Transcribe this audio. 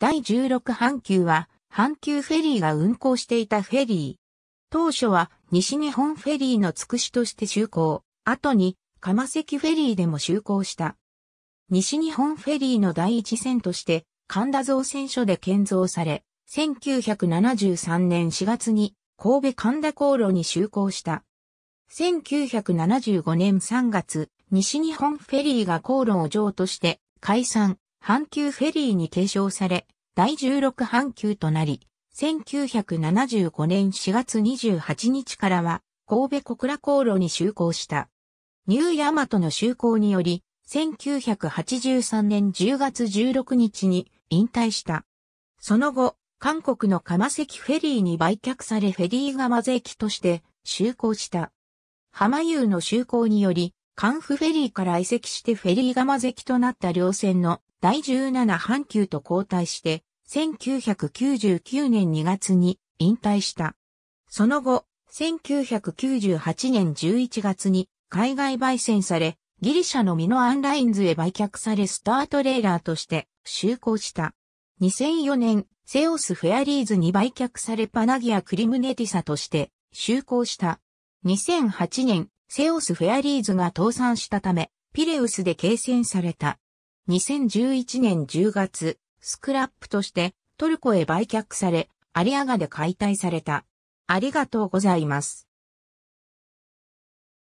第16阪急は、阪急フェリーが運行していたフェリー。当初は西日本フェリーのつくしとして就航、後に釜関フェリーでも就航した。西日本フェリーの第一線として神田造船所で建造され、1973年4月に神戸神田航路に就航した。1975年3月、西日本フェリーが航路を上として解散、阪急フェリーに継承され、第16阪急となり、1975年4月28日からは、神戸小倉航路に就航した。ニューヤマトの就航により、1983年10月16日に引退した。その後、韓国の釜関フェリーに売却されフェリーがマゼ駅として就航した。浜湯の就航により、カンフフェリーから移籍してフェリーぜ関となった両線の第17阪急と交代して、1999年2月に引退した。その後、1998年11月に海外焙煎され、ギリシャのミノアンラインズへ売却されスタートレーラーとして就航した。2004年、セオスフェアリーズに売却されパナギアクリムネティサとして就航した。2008年、セオスフェアリーズが倒産したため、ピレウスで形成された。2011年10月、スクラップとしてトルコへ売却され、アリアガで解体された。ありがとうございます。